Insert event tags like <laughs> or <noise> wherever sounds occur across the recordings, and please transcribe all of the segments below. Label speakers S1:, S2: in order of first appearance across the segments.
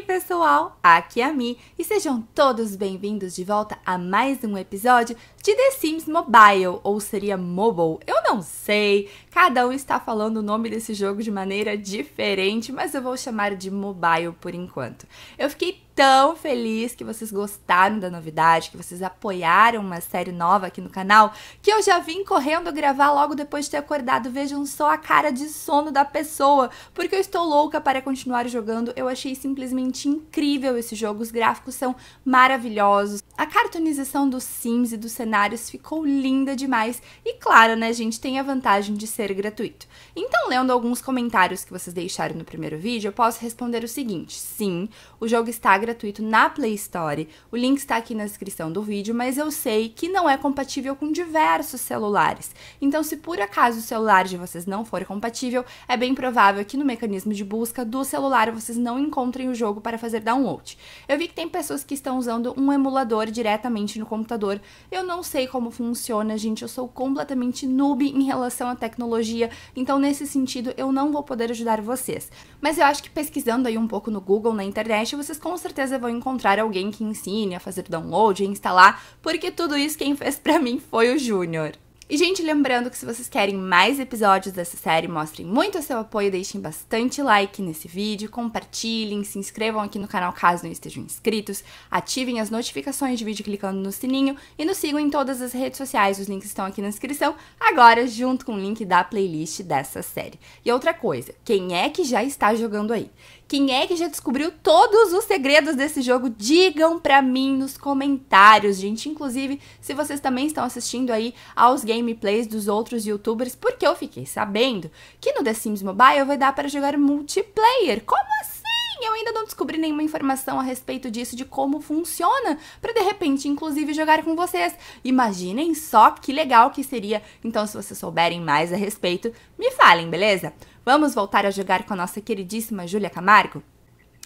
S1: aí, pessoal? Aqui é a Mi e sejam todos bem-vindos de volta a mais um episódio de The Sims Mobile, ou seria Mobile, eu não sei. Cada um está falando o nome desse jogo de maneira diferente, mas eu vou chamar de Mobile por enquanto. Eu fiquei tão feliz que vocês gostaram da novidade, que vocês apoiaram uma série nova aqui no canal, que eu já vim correndo gravar logo depois de ter acordado. Vejam só a cara de sono da pessoa, porque eu estou louca para continuar jogando. Eu achei simplesmente incrível esse jogo, os gráficos são maravilhosos. A cartonização dos Sims e do cenário cenários ficou linda demais e, claro, né, gente, tem a vantagem de ser gratuito. Então, lendo alguns comentários que vocês deixaram no primeiro vídeo, eu posso responder o seguinte: sim, o jogo está gratuito na Play Store, o link está aqui na descrição do vídeo, mas eu sei que não é compatível com diversos celulares. Então, se por acaso o celular de vocês não for compatível, é bem provável que no mecanismo de busca do celular vocês não encontrem o jogo para fazer download. Eu vi que tem pessoas que estão usando um emulador diretamente no computador. Eu não não sei como funciona, gente. Eu sou completamente noob em relação à tecnologia, então nesse sentido eu não vou poder ajudar vocês. Mas eu acho que pesquisando aí um pouco no Google, na internet, vocês com certeza vão encontrar alguém que ensine a fazer download, a instalar, porque tudo isso quem fez para mim foi o Júnior. E, gente, lembrando que se vocês querem mais episódios dessa série, mostrem muito o seu apoio, deixem bastante like nesse vídeo, compartilhem, se inscrevam aqui no canal caso não estejam inscritos, ativem as notificações de vídeo clicando no sininho e nos sigam em todas as redes sociais, os links estão aqui na descrição, agora junto com o link da playlist dessa série. E outra coisa, quem é que já está jogando aí? Quem é que já descobriu todos os segredos desse jogo? Digam pra mim nos comentários, gente. Inclusive, se vocês também estão assistindo aí aos gameplays dos outros youtubers, porque eu fiquei sabendo que no The Sims Mobile vai dar para jogar multiplayer. Como assim? eu ainda não descobri nenhuma informação a respeito disso, de como funciona, para de repente, inclusive, jogar com vocês. Imaginem só que legal que seria. Então, se vocês souberem mais a respeito, me falem, beleza? Vamos voltar a jogar com a nossa queridíssima Júlia Camargo?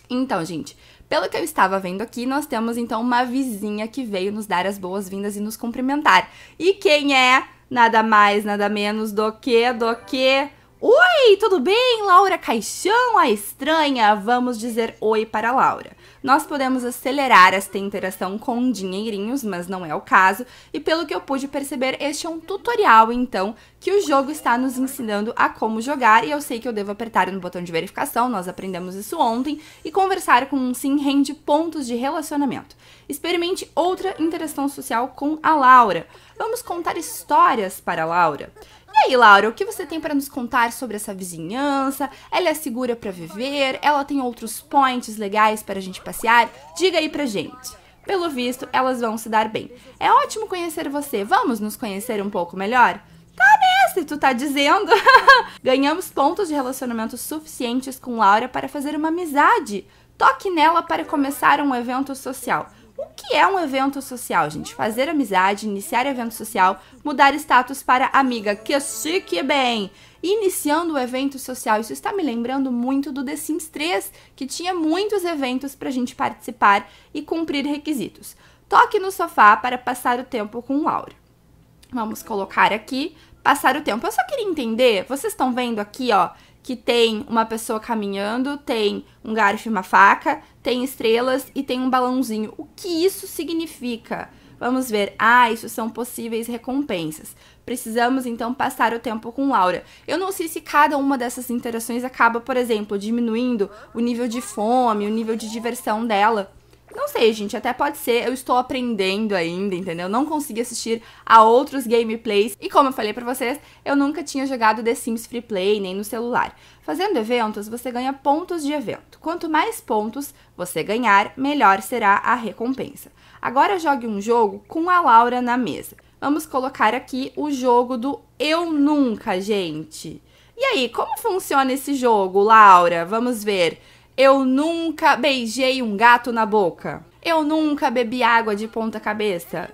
S1: Então, gente, pelo que eu estava vendo aqui, nós temos então uma vizinha que veio nos dar as boas-vindas e nos cumprimentar. E quem é? Nada mais, nada menos do que, do que Oi, tudo bem? Laura Caixão, a estranha. Vamos dizer oi para Laura. Nós podemos acelerar esta interação com dinheirinhos, mas não é o caso. E pelo que eu pude perceber, este é um tutorial, então, que o jogo está nos ensinando a como jogar. E eu sei que eu devo apertar no botão de verificação, nós aprendemos isso ontem, e conversar com um sim rende pontos de relacionamento. Experimente outra interação social com a Laura. Vamos contar histórias para a Laura. E aí, Laura, o que você tem para nos contar sobre essa vizinhança? Ela é segura para viver? Ela tem outros points legais para a gente passear? Diga aí pra gente. Pelo visto, elas vão se dar bem. É ótimo conhecer você. Vamos nos conhecer um pouco melhor? Tá nessa, tu tá dizendo? <laughs> Ganhamos pontos de relacionamento suficientes com Laura para fazer uma amizade. Toque nela para começar um evento social. O que é um evento social, gente? Fazer amizade, iniciar evento social, mudar status para amiga, que chique bem! Iniciando o evento social, isso está me lembrando muito do The Sims 3, que tinha muitos eventos para a gente participar e cumprir requisitos. Toque no sofá para passar o tempo com o Áureo. Vamos colocar aqui, passar o tempo. Eu só queria entender, vocês estão vendo aqui, ó, que tem uma pessoa caminhando, tem um garfo e uma faca, tem estrelas e tem um balãozinho. O que isso significa? Vamos ver. Ah, isso são possíveis recompensas. Precisamos então passar o tempo com Laura. Eu não sei se cada uma dessas interações acaba, por exemplo, diminuindo o nível de fome, o nível de diversão dela. Não sei, gente, até pode ser, eu estou aprendendo ainda, entendeu? Não consegui assistir a outros gameplays e como eu falei para vocês, eu nunca tinha jogado The Sims Free Play nem no celular. Fazendo eventos, você ganha pontos de evento. Quanto mais pontos você ganhar, melhor será a recompensa. Agora jogue um jogo com a Laura na mesa. Vamos colocar aqui o jogo do Eu Nunca, gente. E aí, como funciona esse jogo, Laura? Vamos ver. Eu nunca beijei um gato na boca. Eu nunca bebi água de ponta cabeça.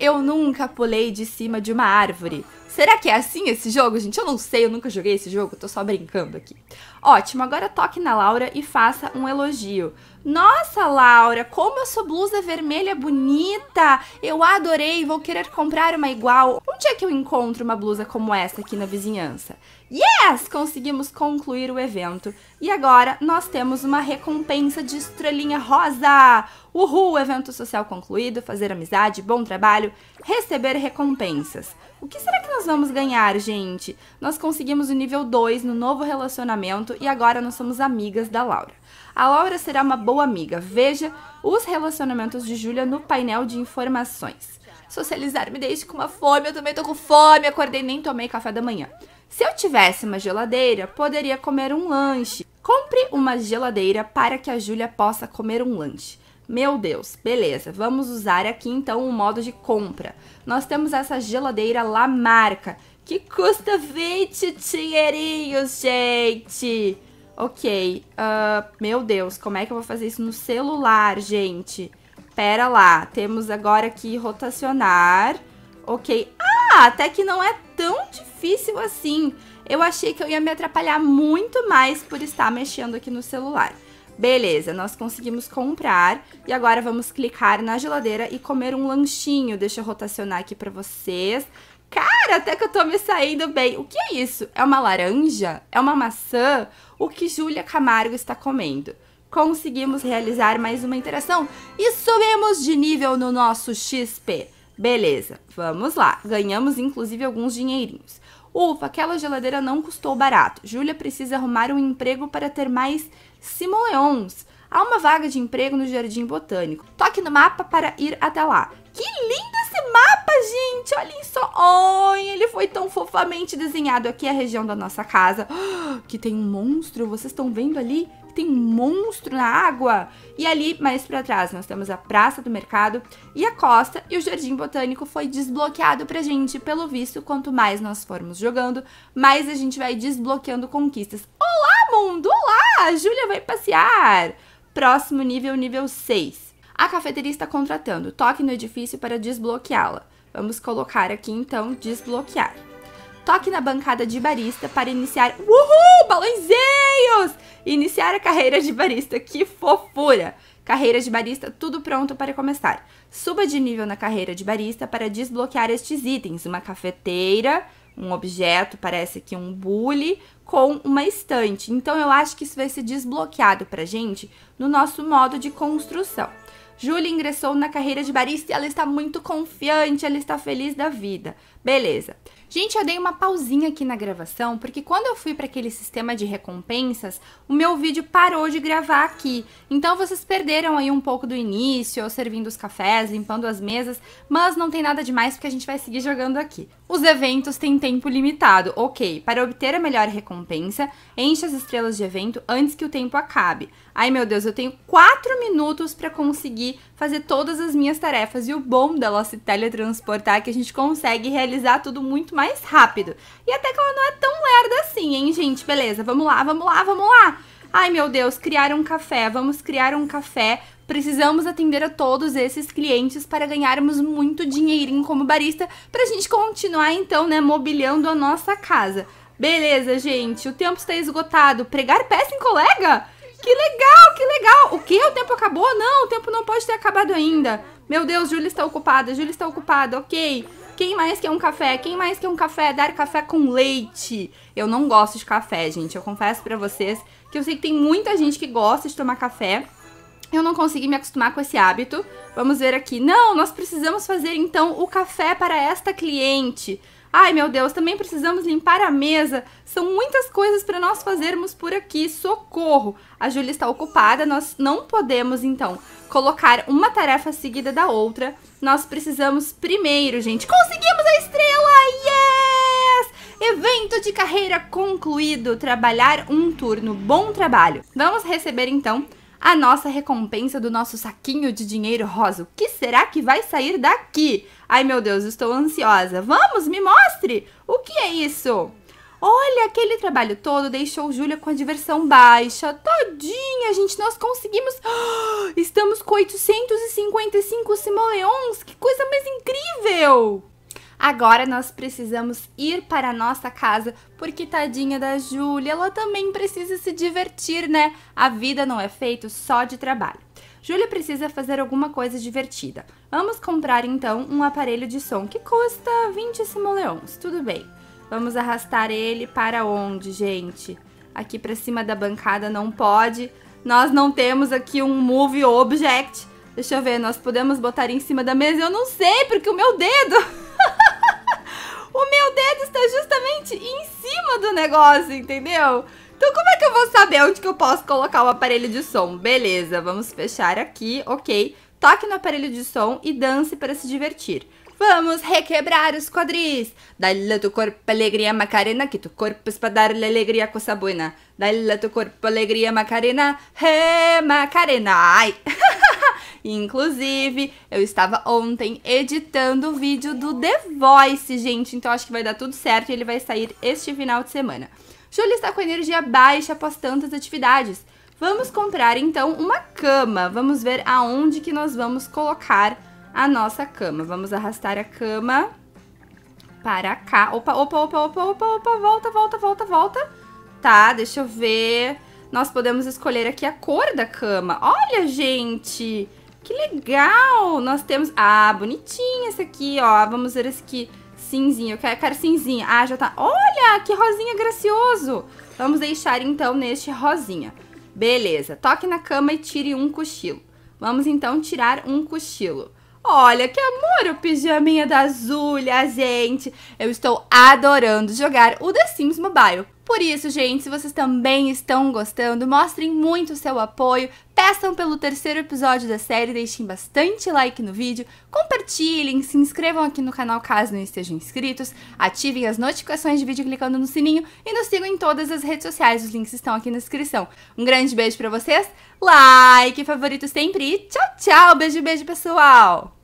S1: Eu nunca pulei de cima de uma árvore. Será que é assim esse jogo, gente? Eu não sei, eu nunca joguei esse jogo, tô só brincando aqui. Ótimo, agora toque na Laura e faça um elogio. Nossa, Laura, como eu sou blusa vermelha bonita! Eu adorei, vou querer comprar uma igual. Onde é que eu encontro uma blusa como essa aqui na vizinhança? Yes! Conseguimos concluir o evento. E agora nós temos uma recompensa de estrelinha rosa! Uhul! Evento social concluído, fazer amizade, bom trabalho, receber recompensas. O que será que nós vamos ganhar, gente? Nós conseguimos o nível 2 no novo relacionamento e agora nós somos amigas da Laura. A Laura será uma boa amiga. Veja os relacionamentos de Júlia no painel de informações. Socializar me deixa com uma fome, eu também tô com fome, acordei nem tomei café da manhã. Se eu tivesse uma geladeira, poderia comer um lanche. Compre uma geladeira para que a Júlia possa comer um lanche. Meu Deus, beleza, vamos usar aqui então o um modo de compra. Nós temos essa geladeira La Marca, que custa 20 dinheirinhos, gente! Ok, uh, meu Deus, como é que eu vou fazer isso no celular, gente? Pera lá, temos agora que rotacionar. Ok, ah, ah, até que não é tão difícil assim. Eu achei que eu ia me atrapalhar muito mais por estar mexendo aqui no celular. Beleza, nós conseguimos comprar e agora vamos clicar na geladeira e comer um lanchinho. Deixa eu rotacionar aqui para vocês. Cara, até que eu tô me saindo bem. O que é isso? É uma laranja? É uma maçã? O que Júlia Camargo está comendo? Conseguimos realizar mais uma interação e subimos de nível no nosso XP. Beleza, vamos lá. Ganhamos inclusive alguns dinheirinhos. Ufa, aquela geladeira não custou barato. Júlia precisa arrumar um emprego para ter mais simoleons. Há uma vaga de emprego no Jardim Botânico. Toque no mapa para ir até lá. Que lindo esse mapa, gente! Olhem só! Oi, ele foi tão fofamente desenhado. Aqui a região da nossa casa. Oh, <gasps> que tem um monstro, vocês estão vendo ali? tem um monstro na água. E ali, mais para trás, nós temos a Praça do Mercado e a costa, e o Jardim Botânico foi desbloqueado pra gente. Pelo visto, quanto mais nós formos jogando, mais a gente vai desbloqueando conquistas. Olá, mundo! Olá! A Júlia vai passear! Próximo nível, nível 6. A cafeteria está contratando. Toque no edifício para desbloqueá-la. Vamos colocar aqui, então, desbloquear toque na bancada de barista para iniciar. Uhul! Balõezinhos! Iniciar a carreira de barista. Que fofura! Carreira de barista, tudo pronto para começar. Suba de nível na carreira de barista para desbloquear estes itens: uma cafeteira, um objeto, parece que um bule, com uma estante. Então eu acho que isso vai ser desbloqueado para gente no nosso modo de construção. Júlia ingressou na carreira de barista e ela está muito confiante, ela está feliz da vida. Beleza. Gente, eu dei uma pausinha aqui na gravação, porque quando eu fui para aquele sistema de recompensas, o meu vídeo parou de gravar aqui. Então vocês perderam aí um pouco do início, eu servindo os cafés, limpando as mesas, mas não tem nada demais porque a gente vai seguir jogando aqui. Os eventos têm tempo limitado, ok. Para obter a melhor recompensa, enche as estrelas de evento antes que o tempo acabe. Ai meu Deus, eu tenho 4 minutos para conseguir fazer todas as minhas tarefas e o bom dela se teletransportar é que a gente consegue realizar tudo muito mais mais rápido. E até que ela não é tão lerda assim, hein, gente? Beleza, vamos lá, vamos lá, vamos lá. Ai, meu Deus, criar um café, vamos criar um café. Precisamos atender a todos esses clientes para ganharmos muito dinheirinho como barista para a gente continuar então, né, mobiliando a nossa casa. Beleza, gente, o tempo está esgotado. Pregar peça em colega? Que legal, que legal. O que? O tempo acabou? Não, o tempo não pode ter acabado ainda. Meu Deus, Júlia está ocupada, Júlia está ocupada, ok. Quem mais quer um café? Quem mais quer um café? Dar café com leite. Eu não gosto de café, gente. Eu confesso para vocês que eu sei que tem muita gente que gosta de tomar café. Eu não consegui me acostumar com esse hábito. Vamos ver aqui. Não, nós precisamos fazer então o café para esta cliente. Ai meu Deus, também precisamos limpar a mesa. São muitas coisas para nós fazermos por aqui. Socorro! A Júlia está ocupada, nós não podemos então colocar uma tarefa seguida da outra. Nós precisamos primeiro, gente. Conseguimos a estrela! Yes! Evento de carreira concluído. Trabalhar um turno. Bom trabalho. Vamos receber então a nossa recompensa do nosso saquinho de dinheiro rosa. O que será que vai sair daqui? Ai meu Deus, estou ansiosa. Vamos, me mostre! O que é isso? Olha, aquele trabalho todo deixou Júlia com a diversão baixa. Tadinha, gente, nós conseguimos. <gasps> Estamos com 855 simoleons. Que coisa mais incrível! Agora nós precisamos ir para a nossa casa, porque tadinha da Júlia, ela também precisa se divertir, né? A vida não é feita só de trabalho. Júlia precisa fazer alguma coisa divertida. Vamos comprar então um aparelho de som que custa 20 simoleons, tudo bem. Vamos arrastar ele para onde, gente? Aqui para cima da bancada não pode. Nós não temos aqui um move object. Deixa eu ver, nós podemos botar em cima da mesa? Eu não sei, porque o meu dedo dedo está justamente em cima do negócio, entendeu? Então como é que eu vou saber onde que eu posso colocar o aparelho de som? Beleza, vamos fechar aqui, ok. Toque no aparelho de som e dance para se divertir. Vamos requebrar os quadris. Dá-lhe teu corpo alegria, Macarena, que teu corpo é para dar-lhe alegria com essa buena. Dá-lhe teu corpo alegria, Macarena. Hey, Macarena. Ai. <laughs> Inclusive, eu estava ontem editando o vídeo do The Voice, gente. Então acho que vai dar tudo certo e ele vai sair este final de semana. Júlia está com energia baixa após tantas atividades. Vamos comprar então uma cama. Vamos ver aonde que nós vamos colocar a nossa cama. Vamos arrastar a cama para cá. Opa, opa, opa, opa, opa, opa, volta, volta, volta, volta. Tá, deixa eu ver. Nós podemos escolher aqui a cor da cama. Olha, gente! Que legal! Nós temos... Ah, bonitinha essa aqui, ó. Vamos ver esse aqui. Cinzinho. Eu quero, quero cinzinha. Ah, já tá... Olha, que rosinha gracioso! Vamos deixar, então, neste rosinha. Beleza. Toque na cama e tire um cochilo. Vamos, então, tirar um cochilo. Olha, que amor o pijaminha da Azulha, gente! Eu estou adorando jogar o The Sims Mobile. Por isso, gente, se vocês também estão gostando, mostrem muito o seu apoio, peçam pelo terceiro episódio da série, deixem bastante like no vídeo, compartilhem, se inscrevam aqui no canal caso não estejam inscritos, ativem as notificações de vídeo clicando no sininho e nos sigam em todas as redes sociais, os links estão aqui na descrição. Um grande beijo para vocês, like, favorito sempre e tchau, tchau, beijo, beijo pessoal!